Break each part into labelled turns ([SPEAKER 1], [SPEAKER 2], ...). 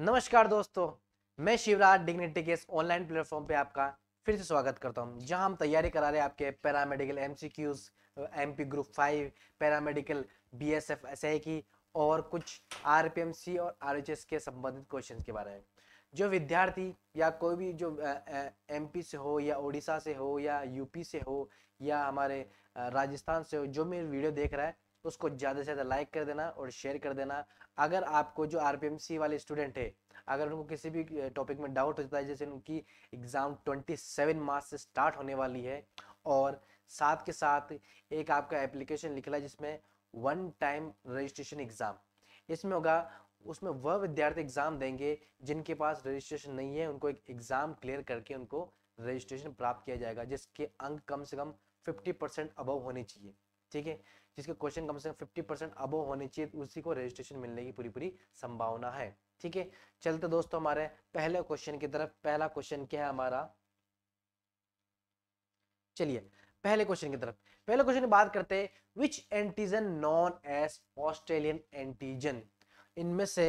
[SPEAKER 1] नमस्कार दोस्तों मैं शिवराज डिग्निटी के ऑनलाइन प्लेटफॉर्म पे आपका फिर से स्वागत करता हूँ जहाँ हम तैयारी करा रहे हैं आपके paramedical M C Qs M P group five paramedical B S F S I की और कुछ आर पी एम सी और आर एच एस के संबंधित क्वेश्चन के बारे में जो विद्यार्थी या कोई भी जो एम पी से हो या उड़ीसा से हो या यूपी से हो या हमारे राजस्थान से हो जो मेरी वीडियो देख रहा है उसको ज़्यादा से ज़्यादा लाइक कर देना और शेयर कर देना अगर आपको जो आर वाले स्टूडेंट है अगर उनको किसी भी टॉपिक में डाउट हो जाता है जैसे उनकी एग्ज़ाम 27 मार्च से स्टार्ट होने वाली है और साथ के साथ एक आपका एप्लीकेशन निकला जिसमें वन टाइम रजिस्ट्रेशन एग्ज़ाम इसमें होगा उसमें वह विद्यार्थी एग्ज़ाम देंगे जिनके पास रजिस्ट्रेशन नहीं है उनको एक एग्ज़ाम क्लियर करके उनको रजिस्ट्रेशन प्राप्त किया जाएगा जिसके अंक कम से कम 50 परसेंट अबव होने चाहिए ठीक है जिसके क्वेश्चन कम से कम फिफ्टी परसेंट अबो होने चाहिए उसी को रजिस्ट्रेशन मिलने की पूरी पूरी संभावना है ठीक है चलते दोस्तों हमारे पहले क्वेश्चन की तरफ पहला क्वेश्चन क्या है हमारा चलिए पहले क्वेश्चन की तरफ पहले क्वेश्चन की बात करते हैं which antigen known as Australian antigen इनमें से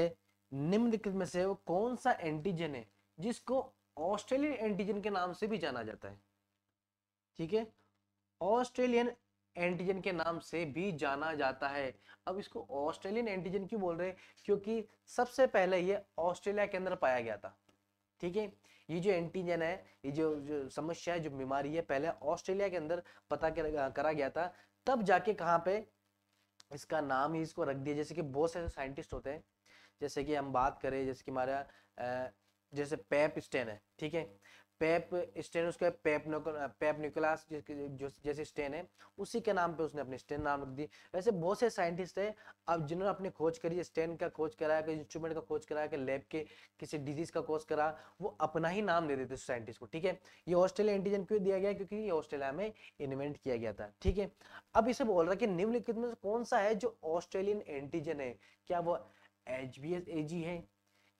[SPEAKER 1] निम्नलिखित में से वो कौन सा एंटीजन है जिसको ऑस्ट्रेलियन एंटीजन के नाम से भी जाना जाता है ठीक है ऑस्ट्रेलियन एंटीजन के नाम से भी जाना जाता है अब इसको ऑस्ट्रेलियन एंटीजन क्यों बोल रहे हैं क्योंकि सबसे पहले ये ऑस्ट्रेलिया के अंदर पाया गया था ठीक है ये जो एंटीजन है ये जो जो समस्या है जो बीमारी है पहले ऑस्ट्रेलिया के अंदर पता करा गया था तब जाके कहाँ पे इसका नाम ही इसको रख दिया जैसे कि बहुत सारे साइंटिस्ट होते हैं जैसे कि हम बात करें जैसे कि हमारा जैसे पैप स्टेन है ठीक है पेप स्टेन उसका पेप पेप निकोलास जो जैसे स्टेन है उसी के नाम पे उसने अपने स्टेन नाम रख दी वैसे बहुत से साइंटिस्ट है अब जिन्होंने अपनी खोज करी स्टेन का खोज कराया कि इंस्ट्रूमेंट का खोज कराया कि लैब के किसी डिजीज का खोज करा वो अपना ही नाम दे देते उस साइंटिस्ट को ठीक है ये ऑस्ट्रेलिया एंटीजन क्यों दिया गया क्योंकि ये ऑस्ट्रेलिया में इन्वेंट किया गया था ठीक है अब इसे बोल रहा है कि निम्नलिखित में से कौन सा है जो ऑस्ट्रेलियन एंटीजन है क्या वो H B S A G है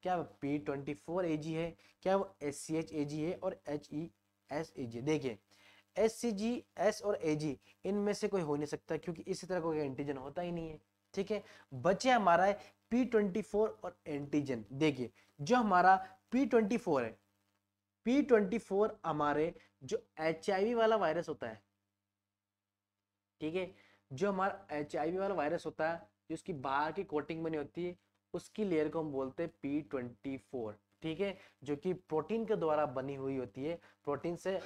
[SPEAKER 1] क्या वो P twenty four A G है क्या वो S C H A G है और एच ई एस ए जी देखिए एस सी जी एस और ए जी इनमें से कोई हो नहीं सकता क्योंकि इसी तरह कोई एंटीजन होता ही नहीं है ठीक है बचे हमारा है पी ट्वेंटी फोर और एंटीजन देखिए जो हमारा पी ट्वेंटी फोर है पी ट्वेंटी फोर हमारे जो एच आई वी वाला वायरस होता है ठीक है जो हमारा एच आई वी वाला वायरस होता है जो उसकी बाहर की कोटिंग बनी होती है उसकी लेयर को हम बोलते हैं पी ट्वेंटी फोर ठीक है जो कि प्रोटीन के द्वारा बनी हुई होती है प्रोटीन से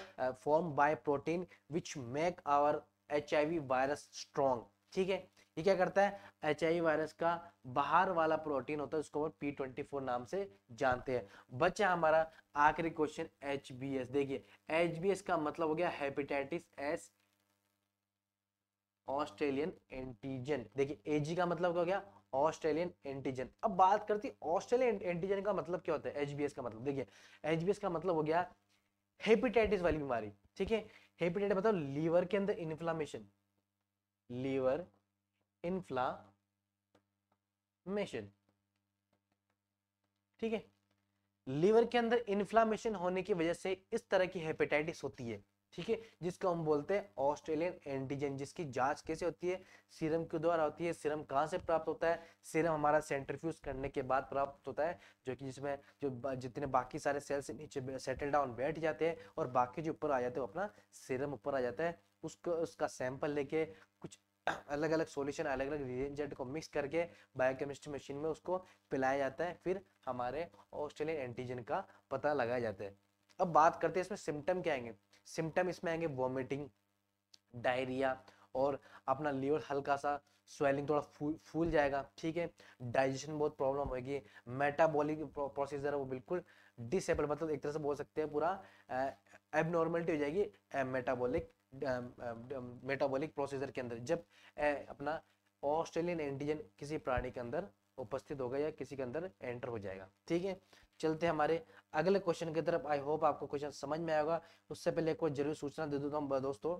[SPEAKER 1] form by protein which make our H virus strong ठीक है ये क्या करता है एच वायरस का बाहर वाला प्रोटीन होता है उसको हम पी ट्वेंटी फोर नाम से जानते हैं बच्चा हमारा आखिरी क्वेश्चन एच बी एस देखिए एच बी एस का मतलब हो गया हेपेटाइटिस एस ऑस्ट्रेलियन एंटीजन देखिए एजी का मतलब क्या हो गया ऑस्ट्रेलियन एंटीजन अब बात करती ऑस्ट्रेलियन एंटीजन का मतलब क्या होता है एच का मतलब देखिए एच का मतलब हो गया हेपेटाइटिस वाली बीमारी ठीक है हेपेटाइटिस मतलब लीवर के अंदर इन्फ्लामेशन लीवर इन्फ्लामेशन ठीक है लीवर के अंदर इन्फ्लामेशन होने की वजह से इस तरह की हेपेटाइटिस होती है ठीक है जिसको हम बोलते हैं ऑस्ट्रेलियन एंटीजन जिसकी जांच कैसे होती है सीरम के द्वारा होती है सीरम कहाँ से प्राप्त होता है सीरम हमारा सेंट्रीफ्यूज करने के बाद प्राप्त होता है जो कि जिसमें जो जितने बाकी सारे सेल्स नीचे सेटल डाउन बैठ जाते हैं और बाकी जो ऊपर आ जाते हैं अपना सीरम ऊपर आ जाता है उसको उसका सैंपल लेके कुछ अलग अलग सोल्यूशन अलग अलग रिजेंट को मिक्स करके बायोकेमिस्ट्री मशीन में उसको पिलाया जाता है फिर हमारे ऑस्ट्रेलियन एंटीजन का पता लगाया जाता है अब बात करते हैं इसमें सिम्टम क्या आएंगे सिम्टम इसमें आएंगे वॉमिटिंग डायरिया और अपना लीवर हल्का सा स्वेलिंग थोड़ा फूल फूल जाएगा ठीक है डाइजेशन बहुत प्रॉब्लम होगी मेटाबॉलिक प्रोसीजर है वो बिल्कुल डिसेबल मतलब एक तरह से बोल सकते हैं पूरा एबनॉर्मेलिटी हो जाएगी मेटाबॉलिक मेटाबॉलिक प्रोसीजर के अंदर जब ए, अपना ऑस्ट्रेलियन एंटीजन किसी प्राणी के अंदर उपस्थित होगा या किसी के अंदर एंटर हो जाएगा ठीक है चलते हैं हमारे अगले क्वेश्चन की तरफ आई होप आपको क्वेश्चन समझ में आएगा उससे पहले एक जरूर सूचना दे दूँ दोस्तों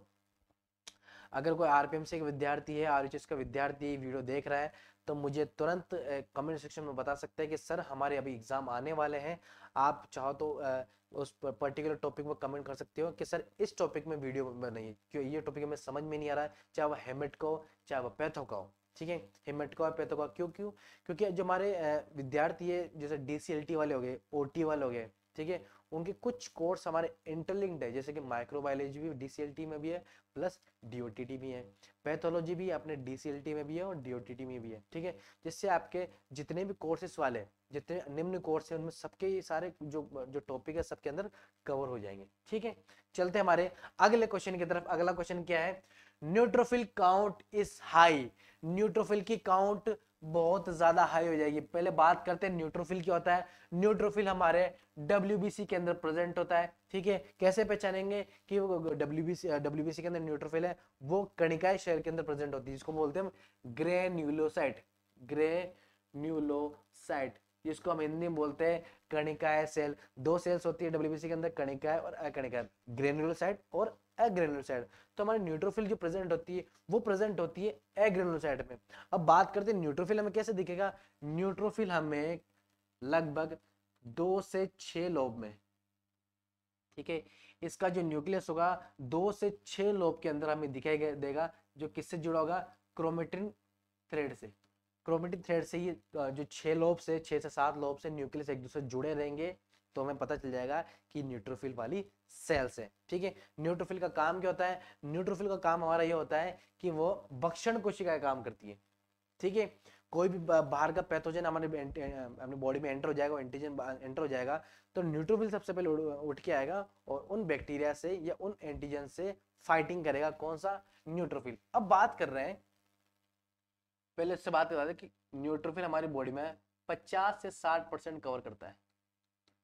[SPEAKER 1] अगर कोई आरपीएम से विद्यार्थी है आर का विद्यार्थी वीडियो देख रहा है तो मुझे तुरंत कमेंट सेक्शन में बता सकते हैं कि सर हमारे अभी एग्जाम आने वाले हैं आप चाहो तो उस पर्टिकुलर टॉपिक में कमेंट कर सकते हो कि सर इस टॉपिक में वीडियो बनाइए क्यों ये टॉपिक हमें समझ में नहीं आ रहा है चाहे वह हेमेट का हो चाहे वह पैथो का हो ठीक है पेतो का क्यों क्यों क्योंकि जो हमारे विद्यार्थी है जैसे डी वाले हो गए ओ वाले हो गए ठीक है उनके कुछ कोर्स हमारे इंटरलिंक्ड है जैसे कि माइक्रोबायोलॉजी भी डीसीएलटी में भी है प्लस डीओटीटी भी है पैथोलॉजी भी अपने डीसीएलटी में भी है और डीओटीटी में भी है ठीक है जिससे आपके जितने भी कोर्सेस वाले जितने निम्न कोर्स है उनमें सबके ये सारे जो जो टॉपिक है सबके अंदर कवर हो जाएंगे ठीक है चलते हमारे अगले क्वेश्चन की तरफ अगला क्वेश्चन क्या है neutrophil count is high neutrophil की काउंट बहुत ज्यादा हाई हो जाएगी पहले बात करते हैं न्यूट्रोफिल क्या होता है न्यूट्रोफिल हमारे डब्ल्यू के अंदर प्रेजेंट होता है ठीक है कैसे पहचानेंगे कि वो डब्ल्यू के अंदर न्यूट्रोफिल है वो कणिकाई शहर के अंदर प्रेजेंट होती है जिसको बोलते हैं ग्रे न्यूलोसाइट ग्रे न्यूलोसाइट जिसको हम हिंदी में बोलते हैं कणिकाय सेल दो सेल्स होती है डब्ल्यू के अंदर कणिकाय और अकणिकाय ग्रेन्यूलोसाइट और एग्रेनोसाइड तो हमारे न्यूट्रोफिल जो प्रेजेंट होती है वो प्रेजेंट होती है एग्रेनोसाइड में अब बात करते हैं न्यूट्रोफिल हमें कैसे दिखेगा न्यूट्रोफिल हमें लगभग दो से छः लोब में ठीक है इसका जो न्यूक्लियस होगा दो से छः लोब के अंदर हमें दिखाई देगा जो किससे जुड़ा होगा क्रोमेटिन थ्रेड से क्रोमेटिन थ्रेड से ही जो छः लोब से छः से सात लोब से न्यूक्लियस एक दूसरे जुड़े रहेंगे तो हमें पता चल जाएगा कि न्यूट्रोफिल वाली सेल्स है ठीक है न्यूट्रोफिल का काम क्या होता है न्यूट्रोफिल का काम हमारा ये होता है कि वो भक्षण कोशिकाएं काम करती है ठीक है कोई भी बाहर का पैथोजन हमारे अपने बॉडी में एंटर हो जाएगा एंटीजन एंटर हो जाएगा तो न्यूट्रोफिल सबसे पहले उठ के आएगा और उन बैक्टीरिया से या उन एंटीजन से फाइटिंग करेगा कौन सा न्यूट्रोफिल अब बात कर रहे हैं पहले उससे बात कर रहे कि न्यूट्रोफिल हमारी बॉडी में पचास से साठ परसेंट कवर करता है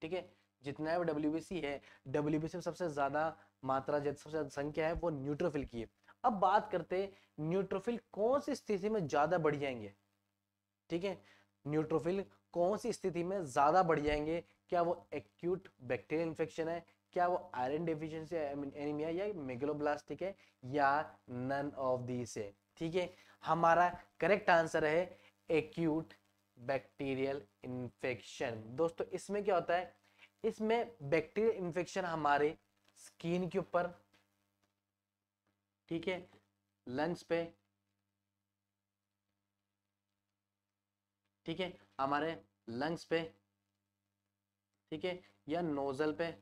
[SPEAKER 1] ठीक है जितना है डब्ल्यू है डब्ल्यू में सबसे ज्यादा मात्रा सबसे ज्यादा संख्या है वो न्यूट्रोफिल की है अब बात करते न्यूट्रोफिल कौन सी स्थिति में ज्यादा बढ़ जाएंगे ठीक है न्यूट्रोफिल कौन सी स्थिति में ज्यादा बढ़ जाएंगे क्या वो एक्यूट बैक्टीरियल इन्फेक्शन है क्या वो आयरन डिफिशियंसी एनीमिया या मेगलोब्लास्टिक है या नन ऑफ दीस है ठीक है हमारा करेक्ट आंसर है एक्यूट बैक्टीरियल इन्फेक्शन दोस्तों इसमें क्या होता है इसमें बैक्टीरिया इन्फेक्शन हमारे स्किन के ऊपर ठीक है लंग्स पे ठीक है हमारे लंग्स पे ठीक है या नोजल पे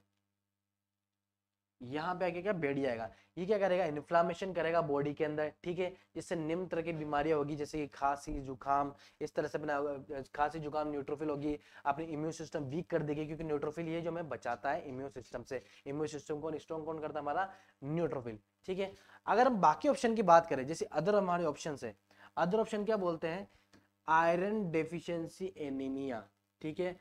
[SPEAKER 1] यहाँ पे आगे क्या बैठ जाएगा ये क्या करेगा इन्फ्लामेशन करेगा बॉडी के अंदर ठीक है इससे निम्न तरह की बीमारियां होगी जैसे कि खांसी जुकाम इस तरह से अपना खांसी जुकाम न्यूट्रोफिल होगी अपनी इम्यून सिस्टम वीक कर देगी क्योंकि न्यूट्रोफिल ये जो हमें बचाता है इम्यून सिस्टम से इम्यून सिस्टम कौन स्ट्रॉन्ग कौन करता है हमारा न्यूट्रोफिल ठीक है अगर हम बाकी ऑप्शन की बात करें जैसे अदर हमारे ऑप्शन है अदर ऑप्शन क्या बोलते हैं आयरन डेफिशियंसी एनीमिया ठीक है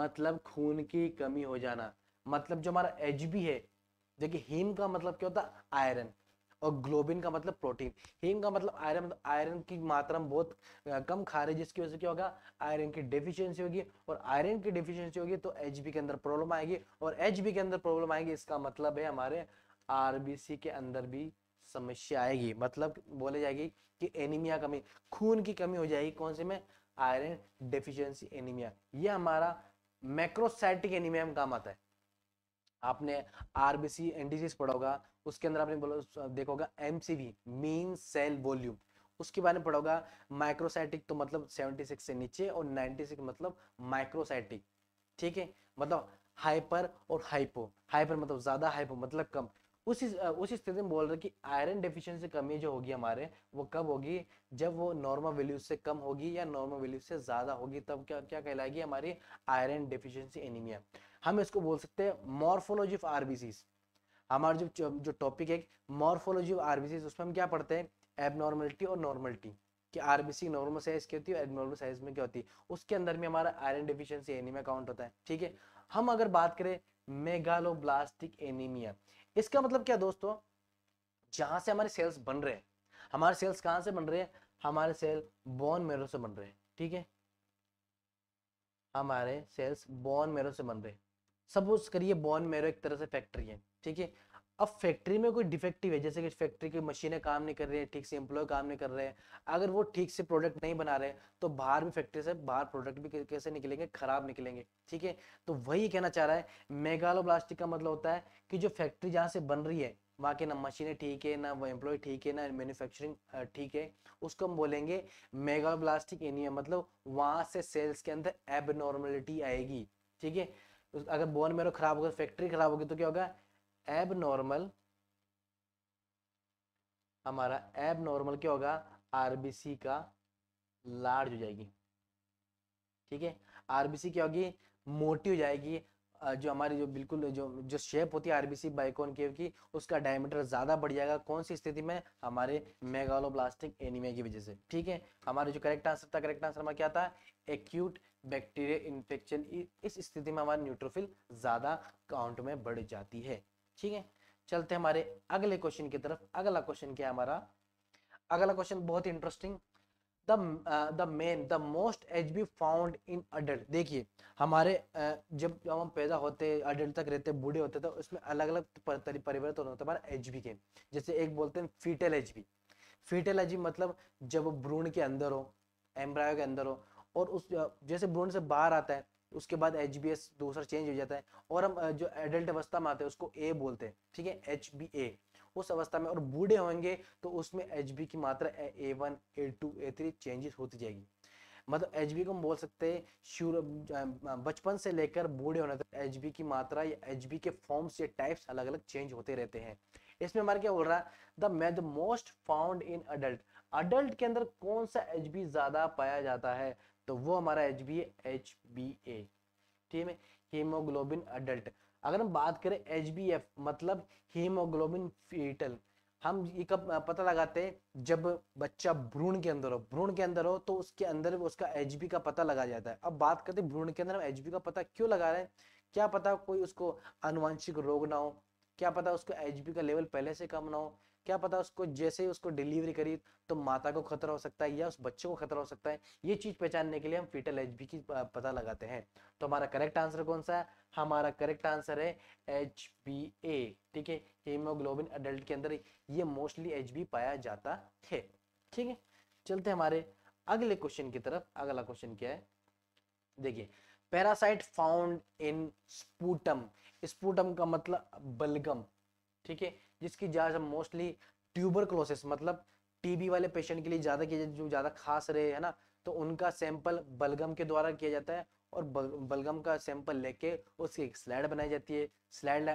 [SPEAKER 1] मतलब खून की कमी हो जाना मतलब जो हमारा एच है देखिए हीम का मतलब क्या होता है आयरन और ग्लोबिन का मतलब प्रोटीन हीम का मतलब आयरन मतलब आयरन की मात्रा बहुत कम खा रहे जिसकी वजह से क्या होगा आयरन की डिफिशियंसी होगी और आयरन की डिफिशियंसी होगी तो एच के अंदर प्रॉब्लम आएगी और एच के अंदर प्रॉब्लम आएगी इसका मतलब है हमारे आर के अंदर भी समस्या आएगी मतलब बोले जाएगी कि एनीमिया कमी खून की कमी हो जाएगी कौन से में आयरन डेफिशिएंसी एनीमिया ये हमारा मैक्रोसाइटिक एनीमिया में काम आता है आपने आरबीसी एनडीसीस पढ़ा होगा उसके अंदर आपने बोला देखा होगा एमसीवी मीन सेल वॉल्यूम उसके बारे में पढ़ोगा माइक्रोसाइटिक तो मतलब 76 से नीचे और 96 मतलब माइक्रोसाइटिक ठीक है मतलब हाइपर और हाइपो हाइपर मतलब ज्यादा हाइपो मतलब कम उसी उसी स्थिति में बोल रहे कि आयरन डेफिशिएंसी कमी जो होगी हमारे वो कब होगी जब वो नॉर्मल वैल्यू से कम होगी या नॉर्मल वैल्यू से ज्यादा होगी तब क्या क्या कहलाएगी हमारी आयरन डेफिशिएंसी एनीमिया हम इसको बोल सकते हैं मॉर्फोलॉजी ऑफ आरबीसीज हमारा जो जो टॉपिक है मॉर्फोलॉजी ऑफ आरबीसीज उसमें हम क्या पढ़ते हैं एबनॉर्मलिटी और नॉर्मलिटी कि आरबीसी नॉर्मल साइज की होती है एबनॉर्मल साइज में क्या होती है उसके अंदर में हमारा आयरन डिफिशियंसी एनीमिया काउंट होता है ठीक है हम अगर बात करें मेगालोब्लास्टिक एनीमिया इसका मतलब क्या दोस्तों जहां से हमारे सेल्स बन रहे हैं हमारे सेल्स कहाँ से बन रहे हैं हमारे सेल बोन मेरो से बन रहे हैं ठीक है हमारे सेल्स बोन मेरो से बन रहे हैं सपोज करिए बॉन मेरो एक तरह से फैक्ट्री है ठीक है अब फैक्ट्री में कोई डिफेक्टिव है जैसे कि फैक्ट्री की मशीनें काम नहीं कर रही है ठीक से एम्प्लॉय काम नहीं कर रहे हैं अगर वो ठीक से प्रोडक्ट नहीं बना रहे तो बाहर भी फैक्ट्री से बाहर प्रोडक्ट भी कैसे निकलेंगे खराब निकलेंगे ठीक है तो वही कहना चाह रहा है मेगालो प्लास्टिक का मतलब होता है कि जो फैक्ट्री जहाँ से बन रही है वहाँ के ना मशीनें ठीक है ना वो एम्प्लॉय ठीक है ना मैन्युफैक्चरिंग ठीक है उसको हम बोलेंगे मेगा प्लास्टिक एनिया मतलब वहाँ से सेल्स के अंदर एबनॉर्मलिटी आएगी ठीक है तो अगर बोन मेरो खराब होगा फैक्ट्री खराब होगी तो क्या होगा एब नॉर्मल हमारा एब नॉर्मल क्या होगा आरबीसी का लार्ज हो जाएगी ठीक है आरबीसी क्या होगी मोटी हो जाएगी जो हमारी जो बिल्कुल जो जो शेप होती है आरबीसी बाइकोन केव की उसका डायमीटर ज़्यादा बढ़ जाएगा कौन सी स्थिति में हमारे मेगालोब्लास्टिक एनीमिया की वजह से ठीक है हमारे जो करेक्ट आंसर था करेक्ट आंसर हमारा क्या था एक्यूट बैक्टीरिया इन्फेक्शन इस स्थिति में हमारे न्यूट्रोफिल ज़्यादा काउंट में बढ़ जाती है ठीक है चलते हमारे अगले क्वेश्चन की तरफ अगला क्वेश्चन क्या है हमारा अगला क्वेश्चन बहुत interesting the the main the most H B found in adult देखिए हमारे uh, जब हम पैदा होते अडल्ट तक रहते बूढ़े होते तो उसमें अलग अलग परिवर्तन होता है एच बी के जैसे एक बोलते हैं foetal H B foetal H मतलब जब भ्रूण के अंदर हो एम्ब्रायो के अंदर हो और उस जैसे भ्रूण से बाहर आता है उसके बाद एच बी एस दूसरा चेंज हो जाता है और हम जो एडल्ट अवस्था में आते हैं उसको ए बोलते हैं ठीक है एच बी ए उस अवस्था में और बूढ़े होंगे तो उसमें एच बी की मात्रा A one A two A three changes होती जाएगी मतलब एच बी को हम बोल सकते हैं बचपन से लेकर बूढ़े होने तक एच बी की मात्रा या एच बी के फॉर्म्स या टाइप्स अलग अलग चेंज होते रहते हैं इसमें हमारा क्या बोल रहा है the main most found in adult adult के अंदर कौन सा एच बी ज़्यादा पाया जाता है तो वो हमारा H B H B A ठीक है हीमोग्लोबिन अडल्ट अगर हम बात करें एच बी एफ मतलब हीमोग्लोबिन फीटल हम ये कब पता लगाते हैं जब बच्चा भ्रूण के अंदर हो भ्रूण के अंदर हो तो उसके अंदर उसका एच बी का पता लगा जाता है अब बात करते हैं भ्रूण के अंदर हम एच बी का पता क्यों लगा रहे हैं क्या पता कोई उसको अनुवांशिक रोग ना हो क्या पता उसको एच बी का लेवल पहले से कम ना हो क्या पता उसको जैसे ही उसको डिलीवरी करी तो माता को खतरा हो सकता है या उस बच्चे को खतरा हो सकता है ये चीज पहचानने के लिए हम फीटल एच की पता लगाते हैं तो हमारा करेक्ट आंसर कौन सा है हमारा करेक्ट आंसर है एच बी ए ठीक है हीमोग्लोबिन अडल्ट के अंदर ये मोस्टली एच पाया जाता है ठीक है चलते हमारे अगले क्वेश्चन की तरफ अगला क्वेश्चन क्या है देखिए parasite found in sputum sputum का मतलब बलगम ठीक है जिसकी जाँच हम मोस्टली ट्यूबर क्लोसिस मतलब टीबी वाले पेशेंट के लिए ज़्यादा किया जो ज़्यादा खास रहे है ना तो उनका सैंपल बलगम के द्वारा किया जाता है और बलगम का सैंपल लेके उसकी एक स्लाइड बनाई जाती है स्लाइड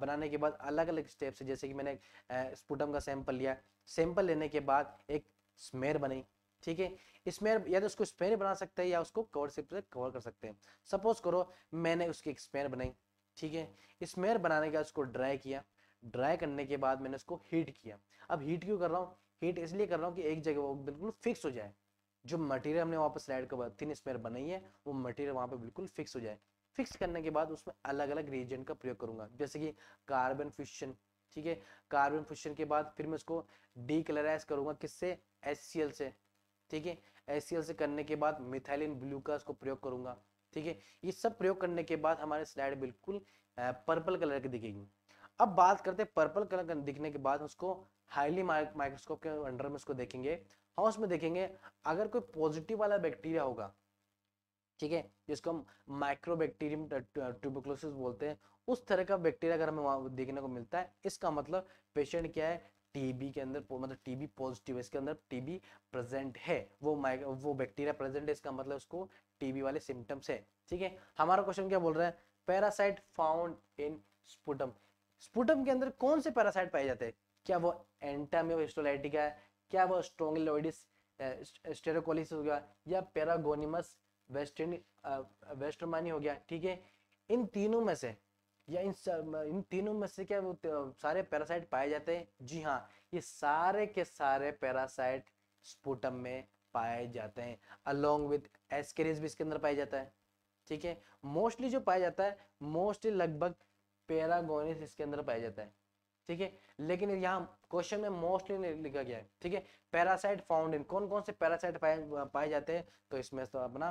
[SPEAKER 1] बनाने के बाद अलग अलग स्टेप से जैसे कि मैंने स्पुटम का सैंपल लिया सैंपल लेने के बाद एक स्मेयर बनाई ठीक है स्मेयर या तो उसको स्मेयर बना सकते हैं या उसको कवर से कवर कर सकते हैं सपोज करो मैंने उसकी एक स्मेयर बनाई ठीक है स्मेयर बनाने के बाद उसको ड्राई किया ड्राई करने के बाद मैंने उसको हीट किया अब हीट क्यों कर रहा हूँ हीट इसलिए कर रहा हूँ कि एक जगह वो बिल्कुल फिक्स हो जाए जो मटेरियल हमने वहाँ पर स्लाइड कवर थिन स्पेयर बनाई है वो मटेरियल वहाँ पर बिल्कुल फिक्स हो जाए फिक्स करने के बाद उसमें अलग अलग रिएजेंट का प्रयोग करूंगा जैसे कि कार्बन फ्यूशन ठीक है कार्बन फ्यूशन के बाद फिर मैं उसको डी कलराइज करूंगा किससे एल से ठीक है एल से करने के बाद मिथाइलिन ब्लू का उसको प्रयोग करूंगा ठीक है ये सब प्रयोग करने के बाद हमारे स्लाइड बिल्कुल पर्पल कलर की दिखेगी अब बात करते हैं पर्पल कलर दिखने के बाद उसको हाईली माइक्रोस्कोप के अंडर में उसको देखेंगे हम हाँ, उसमें देखेंगे अगर कोई पॉजिटिव वाला बैक्टीरिया होगा ठीक है जिसको हम माइक्रो बैक्टीरियम ट्यूबोक्लोसिस बोलते हैं उस तरह का बैक्टीरिया अगर हमें वहाँ देखने को मिलता है इसका मतलब पेशेंट क्या है टीबी के अंदर मतलब टीबी पॉजिटिव है इसके अंदर टीबी प्रेजेंट है वो वो बैक्टीरिया प्रेजेंट है इसका मतलब उसको टीबी वाले सिम्टम्स है ठीक है हमारा क्वेश्चन क्या बोल रहा है parasite found in sputum sputum के अंदर कौन से पैरासाइट पाए जाते हैं क्या वो एंटामियो है क्या वो स्ट्रोंगलोइडिस स्टेरोकोलिस हो गया या पैरागोनिमस वेस्टर्न वेस्टर्मानी हो गया ठीक है इन तीनों में से या इन इन तीनों में से क्या वो सारे पैरासाइट पाए जाते हैं जी हाँ ये सारे के सारे पैरासाइट स्पुटम में पाए जाते हैं अलोंग विथ एस्केरिस भी इसके अंदर पाया जाता है ठीक है मोस्टली जो पाया जाता है मोस्टली लगभग पैरागोनिस इसके अंदर पाया जाता है ठीक है लेकिन यहाँ क्वेश्चन में मोस्टली लिखा गया है ठीक है पैरासाइट फाउंड इन कौन कौन से पैरासाइट पाए जाते हैं तो इसमें तो अपना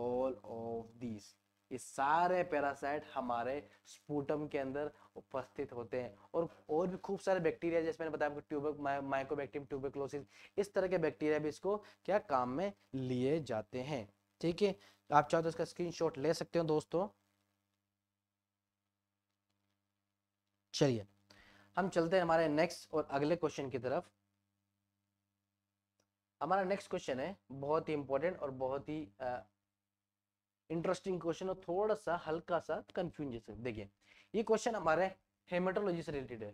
[SPEAKER 1] ऑल ऑफ दीज ये सारे पैरासाइट हमारे स्पूटम के अंदर उपस्थित होते हैं और और भी खूब सारे बैक्टीरिया जैसे मैंने बताया आपको ट्यूबर माइकोबैक्टीरियम ट्यूबरक्लोसिस इस तरह के बैक्टीरिया भी इसको क्या काम में लिए जाते हैं ठीक है आप चाहो तो इसका स्क्रीनशॉट ले सकते हो दोस्तों चलिए हम चलते हैं हमारे नेक्स्ट और अगले क्वेश्चन की तरफ हमारा नेक्स्ट क्वेश्चन है बहुत ही इंपॉर्टेंट और बहुत ही इंटरेस्टिंग क्वेश्चन और थोड़ा सा हल्का सा कंफ्यूज जैसे देखिए ये क्वेश्चन हमारे हेमेटोलॉजी से रिलेटेड है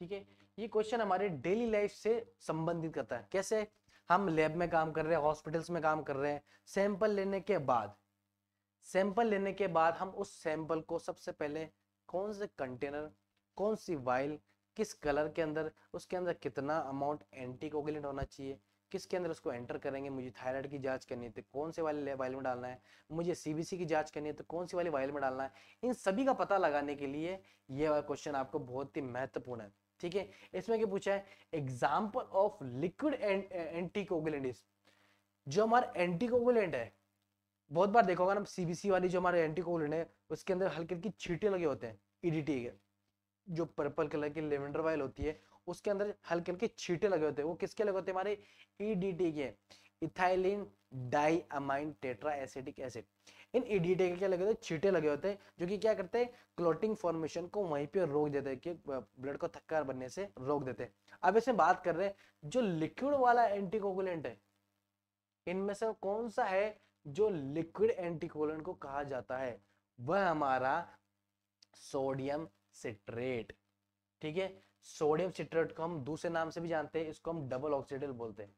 [SPEAKER 1] ठीक है ये क्वेश्चन हमारे डेली लाइफ से संबंधित करता है कैसे हम लैब में काम कर रहे हैं हॉस्पिटल्स में काम कर रहे हैं सैंपल लेने के बाद सैंपल लेने के बाद हम उस सैंपल को सबसे पहले कौन से कंटेनर कौन सी वाइल किस कलर के अंदर उसके अंदर कितना अमाउंट कोगुलेंट होना चाहिए किसके अंदर उसको एंटर करेंगे मुझे थायराइड की जांच करनी है तो कौन से वाले वाइल में डालना है मुझे सीबीसी की जांच करनी है तो कौन सी वाली वाइल में डालना है इन सभी का पता लगाने के लिए ये वाला क्वेश्चन आपको बहुत ही महत्वपूर्ण है ठीक है इसमें क्या पूछा है एग्जाम्पल ऑफ लिक्विड एंटीकोगुलेंट जो हमारा एंटीकोगुलेंट है बहुत बार देखोगे ना सीबीसी वाली जो हमारे एंटी कोवलेंट है उसके अंदर हल्के हल्की छीटे लगे होते हैं ईडीटी e के जो पर्पल कलर की लेवेंडर वाइल होती है उसके अंदर हल्के हल्के छीटे लगे होते हैं वो किसके लगे होते हैं हमारे ईडीटी e के ethylene di amine tetra acidic acid in E D T e के क्या लगे होते हैं छीटे लगे होते हैं जो कि क्या करते हैं क्लोटिंग फॉर्मेशन को वहीं पर रोक देते हैं कि ब्लड को थक्कार बनने से रोक देते हैं अब इसे बात कर रहे हैं जो लिक्विड वाला एंटीकोगुलेंट है इनमें से कौन सा है जो लिक्विड एंटीकोलन को कहा जाता है वह हमारा सोडियम सिट्रेट ठीक है सोडियम सिट्रेट को हम दूसरे नाम से भी जानते हैं इसको हम डबल ऑक्सीडेट बोलते हैं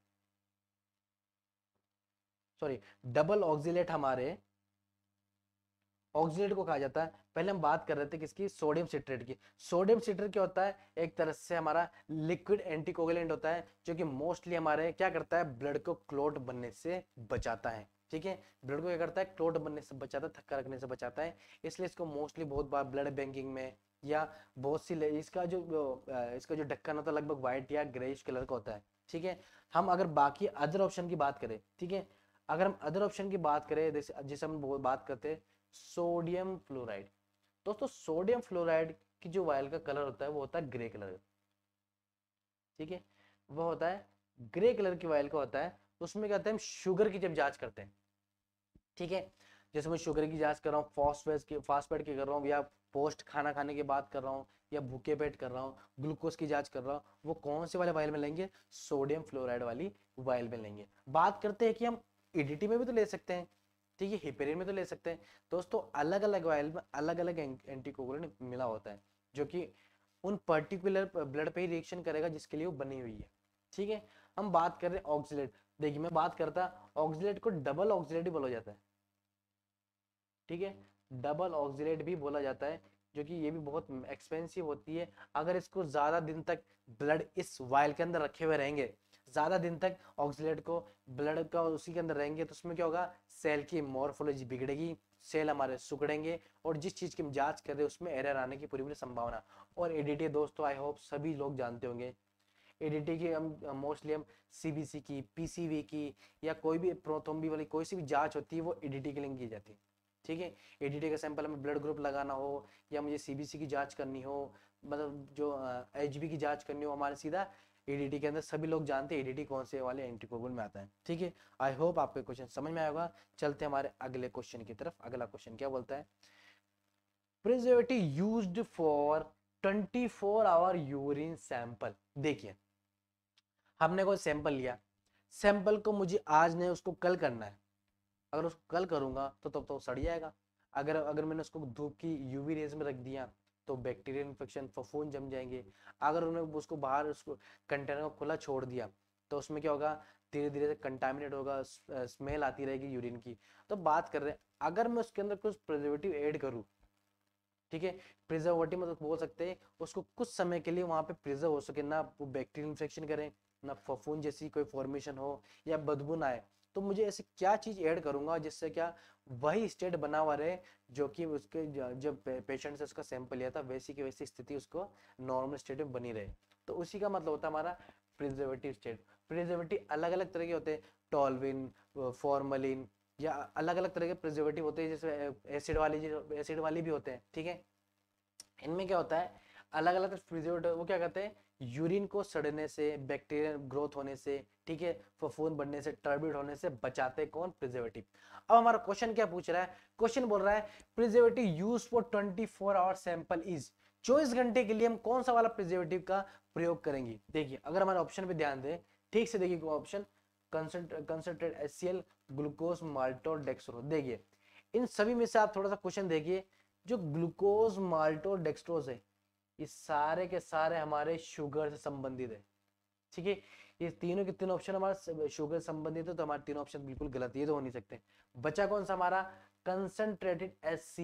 [SPEAKER 1] सॉरी डबल ऑक्सीलेट हमारे ऑक्सीडेट को कहा जाता है पहले हम बात कर रहे थे किसकी सोडियम सिट्रेट की सोडियम सिट्रेट क्या होता है एक तरह से हमारा लिक्विड एंटीकोगुलेंट होता है जो कि मोस्टली हमारे क्या करता है ब्लड को क्लोट बनने से बचाता है ठीक है ब्लड को क्या करता है क्लोट बनने से बचाता है थक्का रखने से बचाता है इसलिए इसको मोस्टली बहुत बार ब्लड बैंकिंग में या बहुत सी इसका जो इसका जो ढक्कन होता है लगभग व्हाइट या ग्रेइश कलर का होता है ठीक है हम अगर बाकी अदर ऑप्शन की बात करें ठीक है अगर हम अदर ऑप्शन की बात करें जैसे जैसे हम बात करते हैं सोडियम फ्लोराइड दोस्तों सोडियम फ्लोराइड की जो वायल का कलर होता है वो होता है ग्रे कलर ठीक है वह होता है ग्रे कलर की वायल का होता है उसमें कहते हैं हम शुगर की जब जांच करते हैं ठीक है जैसे मैं शुगर की जांच कर रहा हूँ फॉस्फेट की फास्टफेट की कर रहा हूँ या पोस्ट खाना खाने की बात कर रहा हूँ या भूखे पेट कर रहा हूँ ग्लूकोज की जांच कर रहा हूँ वो कौन से वाले वायल में लेंगे सोडियम फ्लोराइड वाली वायल में लेंगे बात करते हैं कि हम ईडीटी में भी तो ले सकते हैं ठीक है हिपेरिन में तो ले सकते हैं दोस्तों अलग अलग वायल में अलग अलग एंटीकोगुलेंट मिला होता है जो कि उन पर्टिकुलर ब्लड पर ही रिएक्शन करेगा जिसके लिए वो बनी हुई है ठीक है हम बात कर रहे हैं ऑक्सीट देखिए मैं बात करता ऑक्सीट को डबल ऑक्सीट ही बोला जाता है ठीक है डबल ऑक्सीडेट भी बोला जाता है जो कि ये भी बहुत एक्सपेंसिव होती है अगर इसको ज़्यादा दिन तक ब्लड इस वायल के अंदर रखे हुए रहेंगे ज़्यादा दिन तक ऑक्सीडेट को ब्लड का उसी के अंदर रहेंगे तो उसमें क्या होगा सेल की मॉर्फोलॉजी बिगड़ेगी सेल हमारे सुखड़ेंगे और जिस चीज़ की हम जांच कर रहे हैं उसमें एरर आने की पूरी पूरी संभावना और एडीटी दोस्तों आई होप सभी लोग जानते होंगे एडीटी की हम मोस्टली हम सी की पीसीवी की या कोई भी प्रोथोम्बी वाली कोई सी भी जांच होती है वो एडीटी के लिए की जाती है ठीक है एडीटी का सैंपल हमें ब्लड ग्रुप लगाना हो या मुझे सीबीसी की जांच करनी हो मतलब जो एच की जांच करनी हो हमारे सीधा एडीटी के अंदर सभी लोग जानते हैं एडीटी कौन से वाले एंटीकोगुल में आता है ठीक है आई होप आपके क्वेश्चन समझ में आएगा चलते हमारे अगले क्वेश्चन की तरफ अगला क्वेश्चन क्या बोलता है preservative use for twenty four hour urine sample देखिए हमने कोई सैंपल लिया सैंपल को मुझे आज नहीं उसको कल करना है अगर उसको कल करूँगा तो तब तो सड़ जाएगा अगर अगर मैंने उसको धूप की यूवी रेज में रख दिया तो बैक्टीरिया इन्फेक्शन फफून जम जाएंगे अगर उन्होंने उसको बाहर उसको कंटेनर को खुला छोड़ दिया तो उसमें क्या होगा धीरे धीरे से कंटामिनेट होगा स्मेल आती रहेगी यूरिन की तो बात कर रहे हैं अगर मैं उसके अंदर कुछ प्रिजर्वेटिव ऐड करूँ ठीक है प्रिजर्वेटिव मतलब बोल सकते हैं उसको कुछ समय के लिए वहाँ पे प्रिजर्व हो सके ना वो बैक्टीरियल इन्फेक्शन करें ना फफून जैसी कोई फॉर्मेशन हो या बदबू ना आए तो मुझे ऐसे क्या चीज़ ऐड करूँगा जिससे क्या वही स्टेट बना हुआ रहे जो कि उसके जब पेशेंट से उसका सैंपल लिया था वैसी की वैसी स्थिति उसको नॉर्मल स्टेट में बनी रहे तो उसी का मतलब होता है हमारा प्रिजर्वेटिव स्टेट प्रिजर्वेटिव अलग अलग तरह के होते हैं टॉलविन फॉर्मलिन या अलग अलग तरह के प्रिजर्वेटिव होते हैं जैसे एसिड वाले एसिड वाले भी होते हैं ठीक है इनमें क्या होता है अलग अलग फ्रिजोट वो क्या कहते हैं यूरिन को सड़ने से बैक्टीरिया ग्रोथ होने से ठीक है फफून बढ़ने से टर्बिड होने से बचाते कौन प्रिजर्वेटिव अब हमारा क्वेश्चन क्या पूछ रहा है क्वेश्चन बोल रहा है preservative use for twenty four hour sample is चौबीस घंटे के लिए हम कौन सा वाला प्रिजर्वेटिव का प्रयोग करेंगे देखिए अगर हमारे ऑप्शन पे ध्यान दें ठीक से देखिए option concentrate S C L glucose malto dextro देखिए इन सभी में से आप थोड़ा सा क्वेश्चन देखिए जो ग्लूकोज माल्टो डेक्सट्रोज है ये सारे के सारे हमारे शुगर से संबंधित है ठीक है ये तीनों के तीनों ऑप्शन हमारे शुगर संबंधित है तो हमारे तीनों ऑप्शन बिल्कुल गलत ये तो हो नहीं सकते बचा कौन सा हमारा कंसनट्रेटेड एस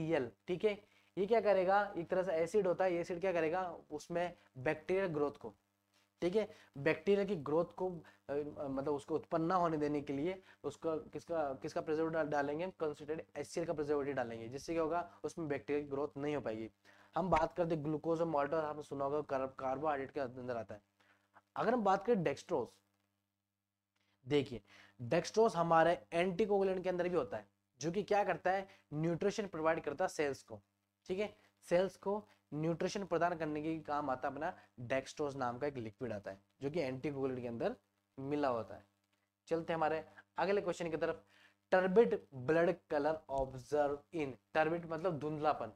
[SPEAKER 1] ठीक है ये क्या करेगा एक तरह से एसिड होता है एसिड क्या करेगा उसमें बैक्टीरियल ग्रोथ को ठीक है बैक्टीरिया की ग्रोथ को मतलब उसको उत्पन्न ना होने देने के लिए उसका किसका किसका प्रिजर्वेटिव डालेंगे कंसिडर्ड एसिड का प्रिजर्वेटिव डालेंगे जिससे क्या होगा उसमें बैक्टीरिया की ग्रोथ नहीं हो पाएगी हम बात करते ग्लूकोज और मॉल्टोज आपने सुना होगा कार्बोहाइड्रेट के अंदर आता है अगर हम बात करें डेक्स्ट्रोज देखिए डेक्स्ट्रोज हमारे एंटीकोगुलेंट के अंदर भी होता है जो कि क्या करता है न्यूट्रिशन प्रोवाइड करता है सेल्स को ठीक है सेल्स को न्यूट्रिशन प्रदान करने के काम आता है अपना डेक्स्ट्रोज नाम का एक लिक्विड आता है जो कि एंटीकोगुलेंट के अंदर मिला होता है चलते हमारे अगले क्वेश्चन की तरफ turbid blood colour observe in turbid मतलब धुंधलापन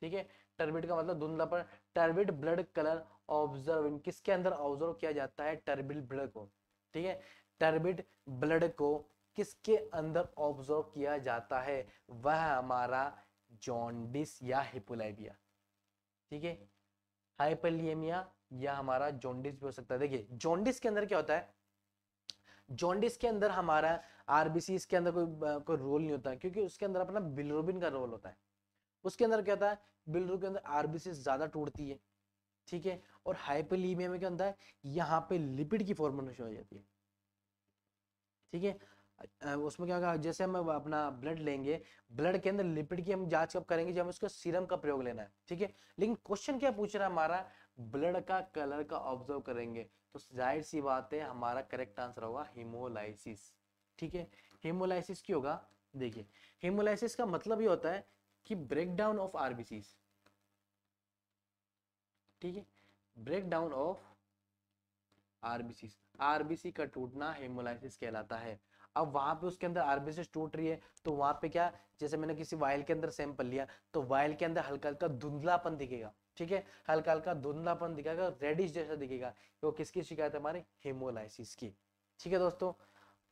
[SPEAKER 1] ठीक है टर्बिट का मतलब धुंधला पर टर्बिट ब्लड कलर ऑब्जर्व किसके अंदर ऑब्जर्व किया जाता है टर्बिट ब्लड को ठीक है टर्बिट ब्लड को किसके अंदर ऑब्जर्व किया जाता है वह हमारा जॉन्डिस या हिपोलाइबिया ठीक है हाइपलियमिया या हमारा जॉन्डिस भी हो सकता है देखिए जॉन्डिस के अंदर क्या होता है जॉन्डिस के अंदर हमारा आरबीसी इसके अंदर कोई कोई रोल नहीं होता क्योंकि उसके अंदर अपना बिलरोबिन का रोल होता है उसके अंदर क्या होता है बिल्डर के अंदर आरबीसी ज्यादा टूटती है ठीक है और हाइपरलीमिया में क्या होता है यहाँ पे लिपिड की फॉर्मेशन हो जाती है ठीक है उसमें क्या होगा जैसे हम अपना ब्लड लेंगे ब्लड के अंदर लिपिड की हम जांच कब करेंगे जब हम उसका सीरम का प्रयोग लेना है ठीक है लेकिन क्वेश्चन क्या पूछ रहा है हमारा ब्लड का कलर का ऑब्जर्व करेंगे तो जाहिर सी बात है हमारा करेक्ट आंसर होगा हीमोलाइसिस ठीक है हीमोलाइसिस क्यों होगा देखिए हीमोलाइसिस का मतलब ये होता है कि ब्रेकडाउन ऑफ आरबीसीज ठीक है ब्रेकडाउन ऑफ आरबीसी आरबीसी का टूटना हेमोलाइसिस कहलाता है अब वहां पे उसके अंदर आरबीसी टूट रही है तो वहां पे क्या जैसे मैंने किसी वायल के अंदर सैंपल लिया तो वायल के अंदर हल्का हल्का धुंधलापन दिखेगा ठीक है हल्का हल्का धुंधलापन दिखेगा रेडिश जैसा दिखेगा वो तो किसकी शिकायत है हमारे हेमोलाइसिस की ठीक है दोस्तों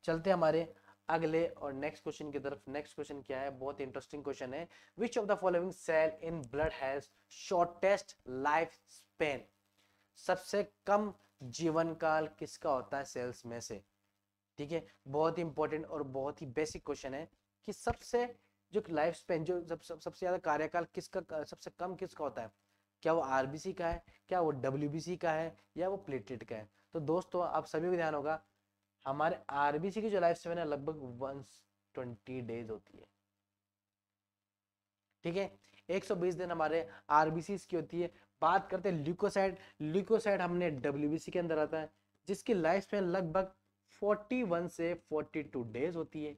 [SPEAKER 1] चलते हमारे अगले और नेक्स्ट क्वेश्चन की तरफ नेक्स्ट क्वेश्चन क्या है बहुत इंटरेस्टिंग क्वेश्चन है which of the following cell in blood has shortest life span सबसे कम जीवन काल किसका होता है सेल्स में से ठीक है बहुत ही इंपॉर्टेंट और बहुत ही बेसिक क्वेश्चन है कि सबसे जो लाइफ स्पेन जो सब, सब, सबसे ज्यादा कार्यकाल किसका सबसे कम किसका होता है क्या वो आरबीसी का है क्या वो डब्ल्यूबीसी का है या वो प्लेटलेट का है तो दोस्तों आप सभी को ध्यान होगा हमारे आरबीसी की जो लाइफ स्पेन है लगभग वन ट्वेंटी डेज होती है ठीक है 120 दिन हमारे आरबीसी की होती है बात करते हैं ल्यूकोसाइड ल्यूकोसाइड हमने डब्ल्यू के अंदर आता है जिसकी लाइफ स्पेन लगभग 41 से 42 डेज होती है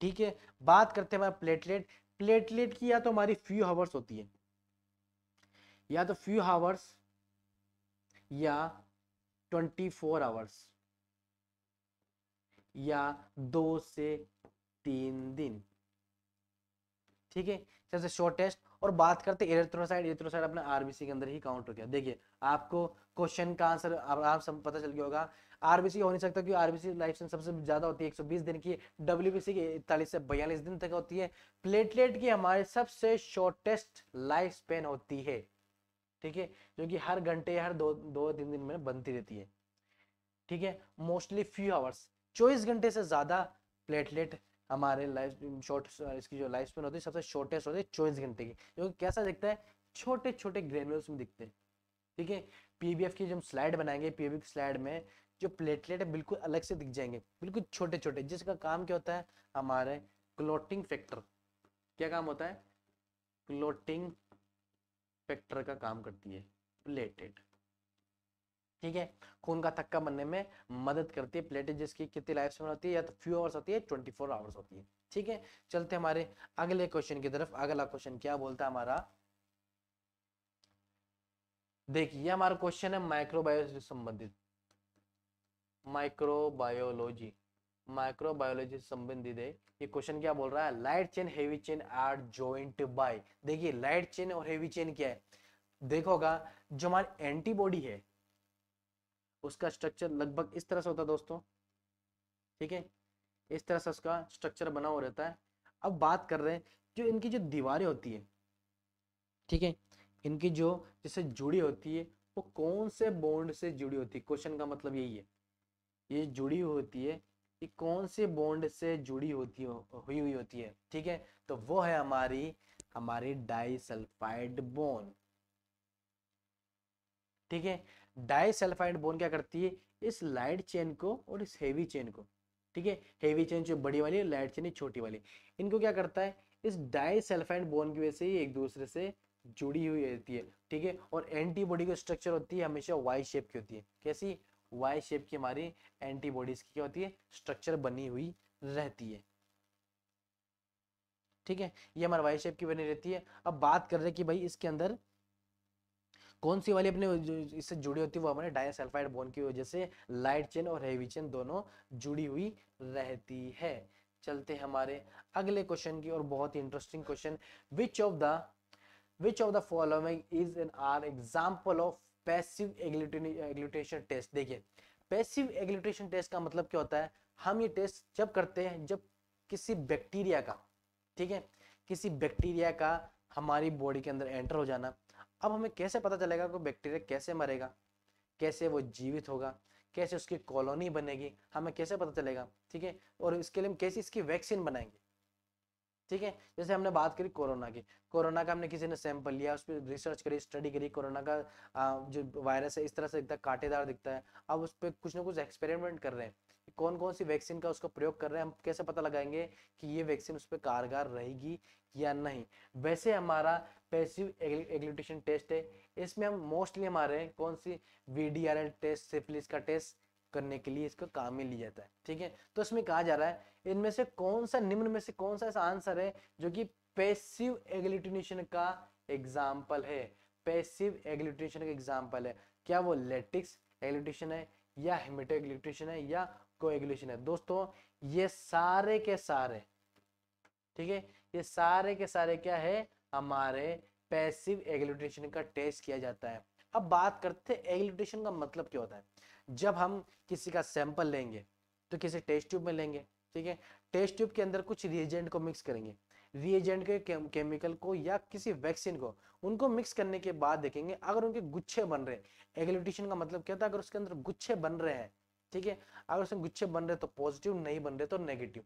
[SPEAKER 1] ठीक है बात करते हैं हमारे प्लेटलेट प्लेटलेट की या तो हमारी फ्यू हावर्स होती है या तो फ्यू हावर्स या ट्वेंटी फोर आवर्स या दो से तीन दिन ठीक है सबसे शॉर्टेस्ट और बात करते एरेथ्रोसाइड एरेथ्रोसाइड अपने आरबीसी के अंदर ही काउंट हो गया देखिए आपको क्वेश्चन का आंसर आप सब पता चल गया होगा आरबीसी हो नहीं सकता क्योंकि आरबीसी लाइफ स्पैन सबसे ज्यादा होती है 120 दिन की डब्ल्यूबीसी की इकतालीस से बयालीस दिन तक होती है प्लेटलेट की हमारे सबसे शॉर्टेस्ट लाइफ स्पेन होती है ठीक है जो कि हर घंटे हर दो दो तीन दिन में बनती रहती है ठीक है मोस्टली फ्यू आवर्स चौबीस घंटे से ज़्यादा प्लेटलेट हमारे लाइफ शॉर्ट इसकी जो लाइफ स्पेन होती है सबसे शॉर्टेस्ट होती है चौबीस घंटे की जो कैसा दिखता है छोटे छोटे ग्रेनुल्स में दिखते हैं ठीक है पीबीएफ की जो हम स्लाइड बनाएंगे पीबीएफ स्लाइड में जो प्लेटलेट है बिल्कुल अलग से दिख जाएंगे बिल्कुल छोटे छोटे जिसका काम क्या होता है हमारे क्लोटिंग फैक्टर क्या काम होता है क्लोटिंग स्पेक्टर का काम करती है प्लेटेड ठीक है खून का थक्का बनने में मदद करती है प्लेटेड जिसकी कितनी लाइफ समय होती है या तो फ्यू आवर्स होती है ट्वेंटी फोर आवर्स होती है ठीक है चलते हमारे अगले क्वेश्चन की तरफ अगला क्वेश्चन क्या बोलता है हमारा देखिए हमारा क्वेश्चन है माइक्रोबायोलॉजी से संबंधित माइक्रोबायोलॉजी माइक्रोबायोलॉजी संबंधित है ये क्वेश्चन क्या बोल रहा है light chain heavy chain are joint by देखिए लाइट चेन और हेवी चेन क्या है देखोगा जो हमारी एंटीबॉडी है उसका स्ट्रक्चर लगभग इस तरह से होता है दोस्तों ठीक है इस तरह से उसका स्ट्रक्चर बना हुआ रहता है अब बात कर रहे हैं जो इनकी जो दीवारें होती है ठीक है इनकी जो जिससे जुड़ी होती है वो कौन से बॉन्ड से जुड़ी होती है क्वेश्चन का मतलब यही है ये जुड़ी होती है कि कौन से बॉन्ड से जुड़ी होती हो हुई हुई होती है ठीक है तो वो है हमारी हमारी डाइसल्फाइड बोन ठीक है डाइसल्फाइड बोन क्या करती है इस लाइट चेन को और इस हेवी चेन को ठीक है हेवी चेन जो बड़ी वाली है लाइट चेन छोटी वाली इनको क्या करता है इस डाइसल्फाइड बोन की वजह से ही एक दूसरे से जुड़ी हुई रहती है ठीक है और एंटीबॉडी का स्ट्रक्चर होती है हमेशा वाई शेप की होती है कैसी वाई शेप की हमारी एंटीबॉडीज की क्या होती है स्ट्रक्चर बनी हुई रहती है ठीक है ये हमारे वाई शेप की बनी रहती है अब बात कर रहे हैं कि भाई इसके अंदर कौन सी वाली अपने इससे जुड़ी होती है वो हमारे डायसल्फाइड बोन की वजह से लाइट चेन और हेवी चेन दोनों जुड़ी हुई रहती है चलते हमारे अगले क्वेश्चन की और बहुत ही interesting question which of the which of the following is an R example of passive agglutination test देखिए पैसिव एग्लूटेशन टेस्ट का मतलब क्या होता है हम ये टेस्ट जब करते हैं जब किसी बैक्टीरिया का ठीक है किसी बैक्टीरिया का हमारी बॉडी के अंदर एंटर हो जाना अब हमें कैसे पता चलेगा कि बैक्टीरिया कैसे मरेगा कैसे वो जीवित होगा कैसे उसकी कॉलोनी बनेगी हमें कैसे पता चलेगा ठीक है और इसके लिए हम कैसे इसकी वैक्सीन बनाएंगे ठीक है जैसे हमने बात करी कोरोना की कोरोना का हमने किसी ने सैंपल लिया उस पर रिसर्च करी स्टडी करी कोरोना का जो वायरस है इस तरह से दिखता है कांटेदार दिखता है अब उस पर कुछ ना कुछ एक्सपेरिमेंट कर रहे हैं कौन कौन सी वैक्सीन का उसका प्रयोग कर रहे हैं हम कैसे पता लगाएंगे कि ये वैक्सीन उस पर कारगर रहेगी या नहीं वैसे हमारा पैसिव एग्लूटेशन टेस्ट है इसमें हम मोस्टली हमारे कौन सी वी टेस्ट सिफिलिस का टेस्ट करने के लिए इसका काम में लिया जाता है ठीक है तो इसमें कहा जा रहा है इनमें से कौन सा निम्न में से कौन सा ऐसा आंसर है जो कि पैसिव एग्लिटिनेशन का एग्जाम्पल है पैसिव एग्लिटिनेशन का एग्जाम्पल है क्या वो लेटिक्स एग्लिटेशन है या हिमेटो एग्लिटेशन है या कोएगुलेशन है दोस्तों ये सारे के सारे ठीक है ये सारे के सारे क्या है हमारे पैसिव एग्लिटेशन का टेस्ट किया जाता है अब बात करते हैं एग्लिटेशन का मतलब क्या होता है जब हम किसी का सैंपल लेंगे तो किसी टेस्ट ट्यूब में लेंगे ठीक है टेस्ट ट्यूब के अंदर कुछ रिएजेंट को मिक्स करेंगे रिएजेंट के केमिकल को या किसी वैक्सीन को उनको मिक्स करने के बाद देखेंगे अगर उनके गुच्छे बन रहे एग्लिटेशन का मतलब क्या था अगर उसके अंदर गुच्छे बन रहे हैं ठीक है अगर उसमें गुच्छे बन रहे तो पॉजिटिव नहीं बन रहे तो नेगेटिव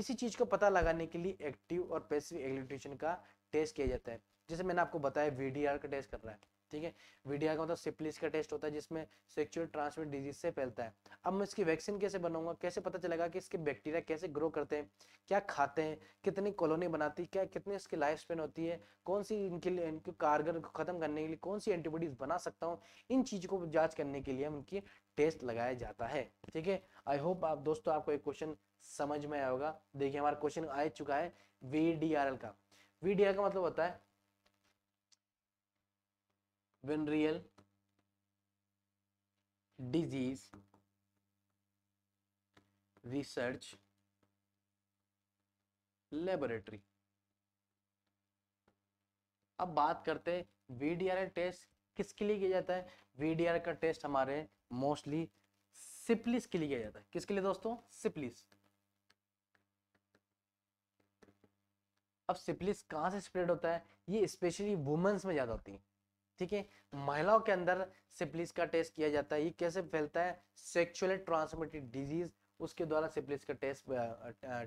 [SPEAKER 1] इसी चीज को पता लगाने के लिए एक्टिव और पैसिव एग्लिटेशन का टेस्ट किया जाता है जैसे मैंने आपको बताया वीडीआर का टेस्ट कर रहा है ठीक है वीडिया का मतलब सिप्लिस का टेस्ट होता है जिसमें सेक्चुअल ट्रांसमिट डिजीज से फैलता है अब मैं इसकी वैक्सीन कैसे बनाऊंगा कैसे पता चलेगा कि इसके बैक्टीरिया कैसे ग्रो करते हैं क्या खाते हैं कितनी कॉलोनी बनाती है क्या कितनी इसकी लाइफ स्पेन होती है कौन सी इनके लिए इनके कारगर को खत्म करने के लिए कौन सी एंटीबॉडीज बना सकता हूँ इन चीज़ों को जाँच करने के लिए उनकी टेस्ट लगाया जाता है ठीक है आई होप आप दोस्तों आपको एक क्वेश्चन समझ में आया होगा देखिए हमारा क्वेश्चन आ चुका है वी का वी का मतलब होता है venereal disease research लेबोरेटरी अब बात करते हैं वीडीआर टेस्ट किसके लिए किया जाता है वीडीआर का टेस्ट हमारे मोस्टली सिप्लिस के लिए किया जाता है किसके लिए दोस्तों सिप्लिस अब सिप्लिस कहाँ से स्प्रेड होता है ये स्पेशली वुमेन्स में ज्यादा होती है ठीक है महिलाओं के अंदर सिप्लिस का टेस्ट किया जाता है ये कैसे फैलता है सेक्चुअली ट्रांसमिटेड डिजीज उसके द्वारा सिप्लिस का टेस्ट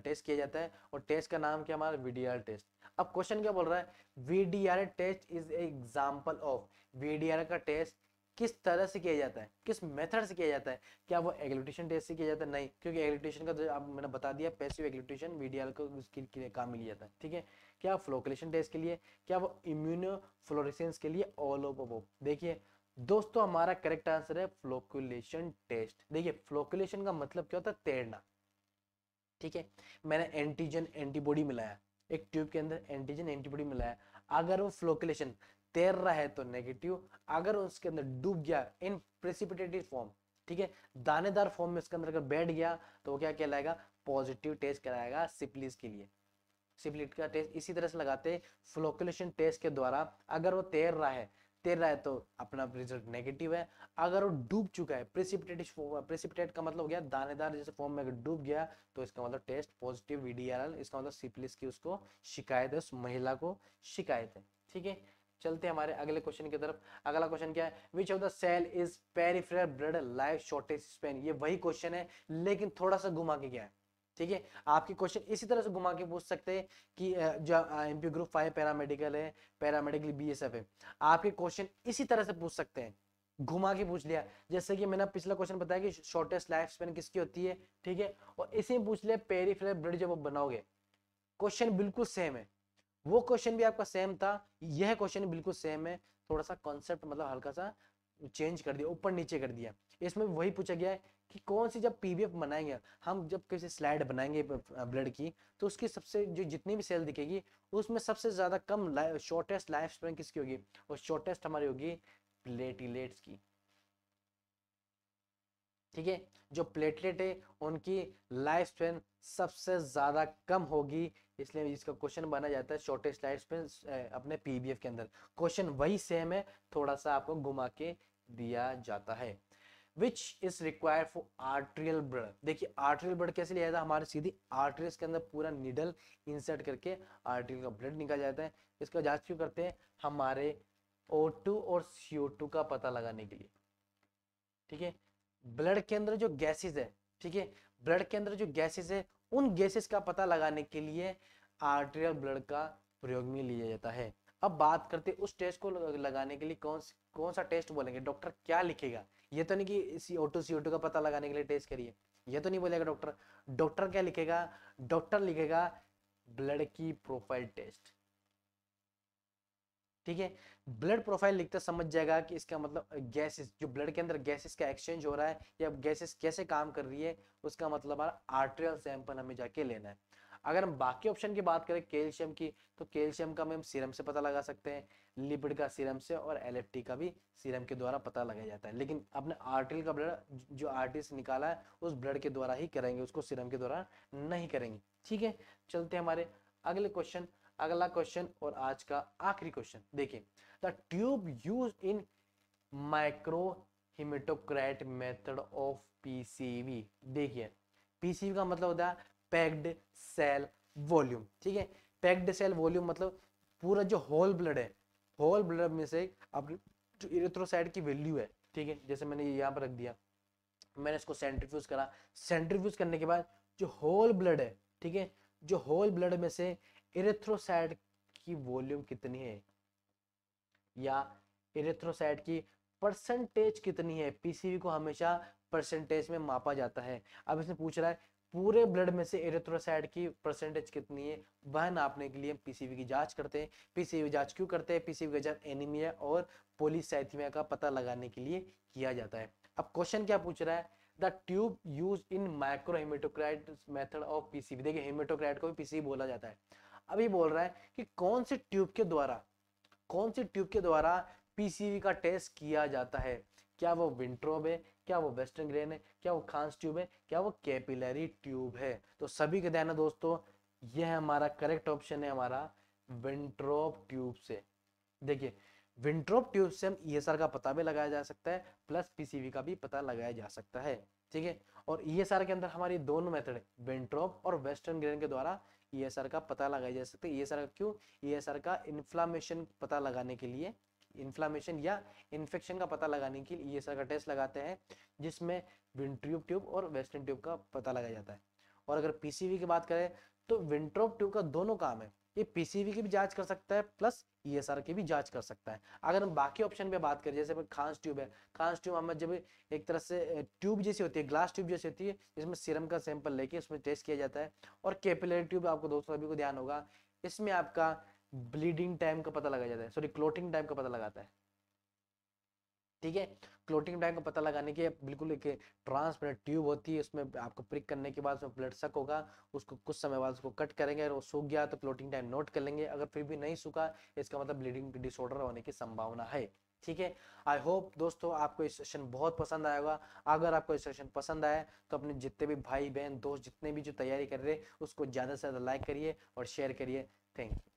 [SPEAKER 1] टेस्ट किया जाता है और टेस्ट का नाम क्या हमारा वीडीआर टेस्ट अब क्वेश्चन क्या बोल रहा है V D R test is example of V D R का टेस्ट किस तरह से किया जाता है किस मेथड से किया जाता है क्या वो एग्लिटेशन टेस्ट से किया जाता है नहीं क्योंकि एग्लिटेशन का तो आप मैंने बता दिया पैसिव एग्लिटेशन वीडीआर को उसके काम में लिया जाता है ठीक है क्या फ्लोकलेशन टेस्ट के लिए क्या वो इम्यूनोफ्लोरेसेंस के लिए ऑल ओवर वो देखिए दोस्तों हमारा करेक्ट आंसर है फ्लोकुलेशन टेस्ट देखिए फ्लोकुलेशन का मतलब क्या होता है तैरना ठीक है मैंने एंटीजन एंटीबॉडी मिलाया एक ट्यूब के अंदर एंटीजन एंटीबॉडी मिलाया अगर वो फ्लोकुलेशन तैर रहा है तो नेगेटिव अगर उसके अंदर डूब गया इन प्रेसिपिटेटेड फॉर्म ठीक है दानेदार फॉर्म में उसके अंदर अगर बैठ गया तो वो क्या कहलाएगा पॉजिटिव टेस्ट कराएगा सिप्लिस के लिए सिबिलिटी का टेस्ट इसी तरह से लगाते हैं फ्लोकुलेशन टेस्ट के द्वारा अगर वो तैर रहा है तैर रहा है तो अपना रिजल्ट नेगेटिव है अगर वो डूब चुका है प्रिसिपिटेट प्रिसिपिटेट का मतलब हो गया दानेदार जैसे फॉर्म में अगर डूब गया तो इसका मतलब टेस्ट पॉजिटिव वीडीआरएल इसका मतलब सिप्लिस की उसको शिकायत है उस महिला को शिकायत है ठीक है चलते हैं हमारे अगले क्वेश्चन की तरफ अगला क्वेश्चन क्या है which of the cell is peripheral blood life shortage span ये वही क्वेश्चन है लेकिन थोड़ा सा घुमा के क्या है ठीक है आपके क्वेश्चन इसी तरह से घुमा के पूछ सकते हैं कि जो एम ग्रुप फाइव पैरामेडिकल है पैरामेडिकल बी एस एफ है आपके क्वेश्चन इसी तरह से पूछ सकते हैं घुमा के पूछ लिया जैसे कि मैंने पिछला क्वेश्चन बताया कि शॉर्टेस्ट लाइफ स्पेन किसकी होती है ठीक है और इसी में पूछ लिया पेरीफ्रल ब्लड जब आप बनाओगे क्वेश्चन बिल्कुल सेम है वो क्वेश्चन भी आपका सेम था यह क्वेश्चन बिल्कुल सेम है थोड़ा सा कॉन्सेप्ट मतलब हल्का सा चेंज कर दिया ऊपर नीचे कर दिया इसमें वही पूछा गया है कि कौन सी जब पी बनाएंगे हम जब किसी स्लाइड बनाएंगे ब्लड की तो उसकी सबसे जो जितनी भी सेल दिखेगी उसमें सबसे ज़्यादा कम शॉर्टेस्ट लाइफ स्पैन किसकी होगी और शॉर्टेस्ट हमारी होगी प्लेटिलेट्स की ठीक है जो प्लेटलेट है उनकी लाइफ स्पेन सबसे ज़्यादा कम होगी इसलिए इसका क्वेश्चन बना जाता है शॉर्टेस्ट लाइफ स्पेन अपने पीबीएफ के अंदर क्वेश्चन वही सेम है थोड़ा सा आपको घुमा के दिया जाता है which is require for arterial blood देखिए आर्ट्रियल ब्लड कैसे लिया जाता है हमारे सीधी आर्ट्रियस के अंदर पूरा निडल इंसर्ट करके आर्ट्रियल का ब्लड निकाल जाता है इसका जांच क्यों करते हैं हमारे O2 और CO2 का पता लगाने के लिए ठीक है ब्लड के अंदर जो गैसेज है ठीक है ब्लड के अंदर जो गैसेज है उन गैसेस का पता लगाने के लिए आर्ट्रियल ब्लड का प्रयोग में लिया जाता है अब बात करते उस टेस्ट को लगाने के लिए कौन कौन सा टेस्ट बोलेंगे डॉक्टर क्या लिखेगा ये तो नहीं कि सी ओ टू सी ओ टू का पता लगाने के लिए टेस्ट करिए ये तो नहीं बोलेगा डॉक्टर डॉक्टर क्या लिखेगा डॉक्टर लिखेगा ब्लड की प्रोफाइल टेस्ट ठीक है ब्लड प्रोफाइल लिखते समझ जाएगा कि इसका मतलब गैसेस जो ब्लड के अंदर गैसेस का एक्सचेंज हो रहा है या गैसेस कैसे काम कर रही है उसका मतलब आर्ट्रियल सैंपल हमें जाके लेना है अगर हम बाकी ऑप्शन की बात करें कैल्शियम की तो कैल्शियम का हम सीरम से पता लगा सकते हैं लिपिड का सीरम से और एल का भी सीरम के द्वारा पता लगाया जाता है लेकिन अपने आर्टिल का ब्लड जो आर्टिल से निकाला है उस ब्लड के द्वारा ही करेंगे उसको सीरम के द्वारा नहीं करेंगे ठीक है चलते हैं हमारे अगले क्वेश्चन अगला क्वेश्चन और आज का आखिरी क्वेश्चन देखिए the tube use in micro method of PCV देखिए पीसीवी का मतलब होता है पैक्ड सेल वॉल्यूम ठीक है पैक्ड सेल वॉल्यूम मतलब पूरा जो होल ब्लड है होल ब्लड में से अब जो की वैल्यू है ठीक है जैसे मैंने ये यहाँ पर रख दिया मैंने इसको सेंट्रीफ्यूज करा सेंट्रीफ्यूज करने के बाद जो होल ब्लड है ठीक है जो होल ब्लड में से इरेथ्रोसाइड की वॉल्यूम कितनी है या इरेथ्रोसाइड की परसेंटेज कितनी है पीसीवी को हमेशा परसेंटेज में मापा जाता है अब इसने पूछ रहा है पूरे ब्लड में से एरिथ्रोसाइड की परसेंटेज कितनी है वह नापने के लिए हम पीसीबी की जांच करते हैं पीसीबी जांच क्यों करते हैं पीसीबी का जांच एनीमिया और पोलिसाइथीमिया का पता लगाने के लिए किया जाता है अब क्वेश्चन क्या पूछ रहा है the tube use in micro haematocrit method of PCB देखिए हेमेटोक्राइट को भी पीसीबी बोला जाता है अभी बोल रहा है कि कौन से ट्यूब के द्वारा कौन से ट्यूब के द्वारा पीसीबी का टेस्ट किया जाता है क्या वो विंट्रोब है क्या वो वेस्टर्न ग्रेन है क्या वो खांस ट्यूब है क्या वो कैपिलरी ट्यूब है तो सभी का ध्यान है दोस्तों यह हमारा करेक्ट ऑप्शन है हमारा विंट्रोप ट्यूब से देखिए विंट्रोप ट्यूब से हम ई e का पता भी लगाया जा सकता है प्लस पीसीवी का भी पता लगाया जा सकता है ठीक है और ई e के अंदर हमारी दोनों मेथड है विंट्रोप और वेस्टर्न ग्रेन के द्वारा ई e का पता लगाया जा सकता है ई का क्यों ई का इन्फ्लामेशन पता लगाने के लिए इन्फ्लामेशन या इन्फेक्शन का पता लगाने के लिए ई का टेस्ट लगाते हैं जिसमें विंट्रूब ट्यूब और वेस्टर्न ट्यूब का पता लगाया जाता है और अगर पीसीवी की बात करें तो विंट्रोप ट्यूब का दोनों काम है ये पीसीवी की भी जांच कर सकता है प्लस ईएसआर e की भी जांच कर सकता है अगर हम बाकी ऑप्शन पे बात करें जैसे खांस ट्यूब है खांस ट्यूब हमें जब एक तरह से ट्यूब जैसी होती है ग्लास ट्यूब जैसी होती है जिसमें सीरम का सैंपल लेके उसमें टेस्ट किया जाता है और कैपिलरी ट्यूब आपको दोस्तों अभी को ध्यान होगा इसमें आपका ब्लीडिंग टाइम का पता लगाया जाता है सॉरी क्लोटिंग टाइम का पता लगाता है ठीक है क्लोटिंग टाइम का पता लगाने के बिल्कुल एक ट्रांसपेरेंट ट्यूब होती है उसमें आपको प्रिक करने के बाद उसमें ब्लड सक होगा उसको कुछ समय बाद उसको कट करेंगे अगर वो सूख गया तो क्लोटिंग टाइम नोट कर लेंगे अगर फिर भी नहीं सूखा इसका मतलब ब्लीडिंग डिसऑर्डर होने की संभावना है ठीक है आई होप दोस्तों आपको इस सेशन बहुत पसंद आएगा अगर आपको इस सेशन पसंद आए तो अपने जितने भी भाई बहन दोस्त जितने भी जो तैयारी कर रहे उसको ज़्यादा से ज़्यादा लाइक करिए और शेयर करिए थैंक यू